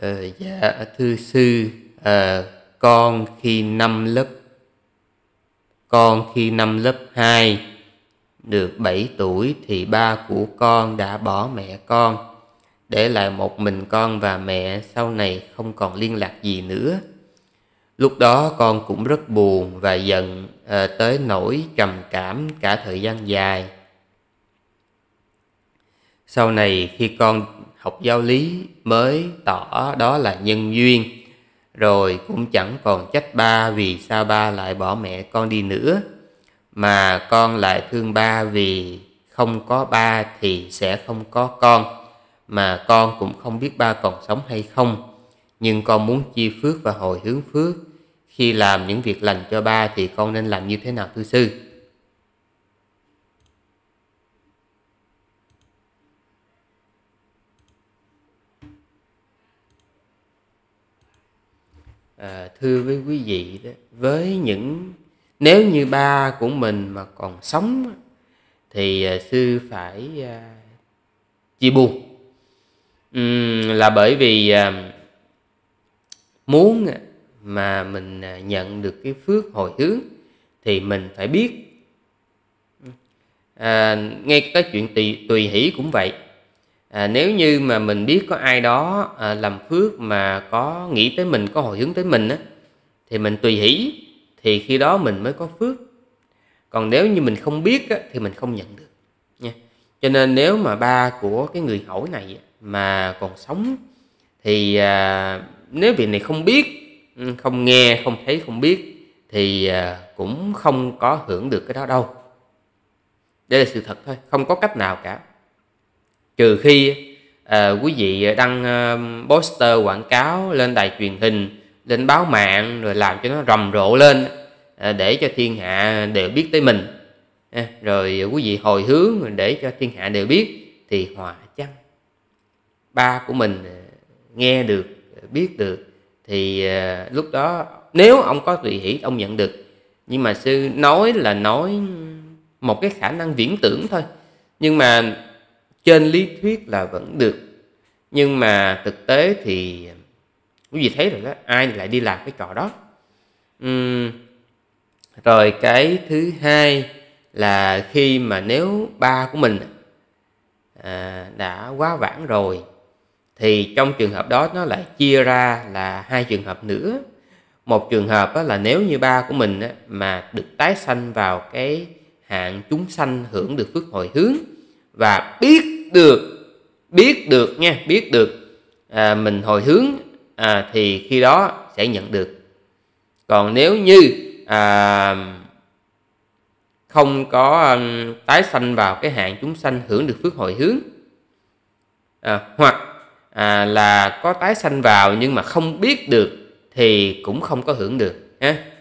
Ờ, dạ thưa sư à, con khi năm lớp con khi năm lớp 2 được 7 tuổi thì ba của con đã bỏ mẹ con để lại một mình con và mẹ sau này không còn liên lạc gì nữa lúc đó con cũng rất buồn và giận à, tới nỗi trầm cảm cả thời gian dài sau này khi con học giáo lý mới tỏ đó là nhân duyên rồi cũng chẳng còn trách ba vì sao ba lại bỏ mẹ con đi nữa mà con lại thương ba vì không có ba thì sẽ không có con mà con cũng không biết ba còn sống hay không nhưng con muốn chia phước và hồi hướng phước khi làm những việc lành cho ba thì con nên làm như thế nào thưa sư à, thưa với quý vị đó với những nếu như ba của mình mà còn sống thì à, sư phải à, chia buồn uhm, là bởi vì à, muốn mà mình nhận được cái phước hồi hướng thì mình phải biết à, ngay cái chuyện tùy tùy hỷ cũng vậy à, nếu như mà mình biết có ai đó à, làm phước mà có nghĩ tới mình có hồi hướng tới mình á thì mình tùy hỷ thì khi đó mình mới có phước còn nếu như mình không biết á, thì mình không nhận được nha cho nên nếu mà ba của cái người hỏi này mà còn sống thì à, nếu vị này không biết ừ, không nghe không thấy không biết thì à, cũng không có hưởng được cái đó đâu đây là sự thật thôi không có cách nào cả trừ khi uh, quý vị đăng ờ, poster quảng cáo lên đài truyền hình lên báo mạng rồi làm cho nó rầm rộ lên ờ, để cho thiên hạ đều biết tới mình rồi quý vị hồi hướng để cho thiên hạ đều biết thì hòa chăng ba của mình nghe được biết được thì lúc đó nếu ông có tùy hỷ ông nhận được nhưng mà sư nói là nói một cái khả năng viễn tưởng thôi nhưng mà trên lý thuyết là vẫn được nhưng mà thực tế thì quý vị thấy rồi đó ai lại đi làm cái trò đó uhm. rồi cái thứ hai là khi mà nếu ba của mình à, đã quá vãng rồi thì trong trường hợp đó nó lại chia ra là hai trường hợp nữa một trường hợp đó là nếu như ba của mình mà được tái sanh vào cái hạng chúng sanh hưởng được phước hồi hướng và biết được biết được nha biết được à, mình hồi hướng à, thì khi đó sẽ nhận được còn nếu như à, không có à, tái sanh vào cái hạn chúng sanh hưởng được phước hồi hướng à, hoặc à, là có tái sanh vào nhưng mà không biết được thì cũng không có hưởng được ha